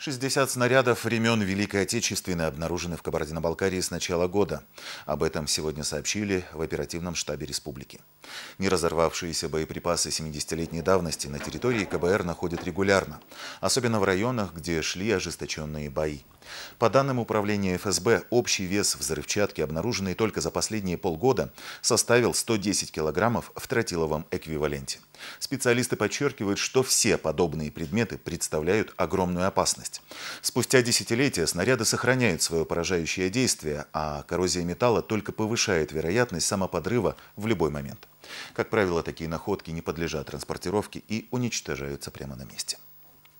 60 снарядов времен Великой Отечественной обнаружены в Кабардино-Балкарии с начала года. Об этом сегодня сообщили в оперативном штабе республики. Неразорвавшиеся боеприпасы 70-летней давности на территории КБР находят регулярно, особенно в районах, где шли ожесточенные бои. По данным Управления ФСБ, общий вес взрывчатки, обнаруженной только за последние полгода, составил 110 килограммов в тротиловом эквиваленте. Специалисты подчеркивают, что все подобные предметы представляют огромную опасность. Спустя десятилетия снаряды сохраняют свое поражающее действие, а коррозия металла только повышает вероятность самоподрыва в любой момент. Как правило, такие находки не подлежат транспортировке и уничтожаются прямо на месте.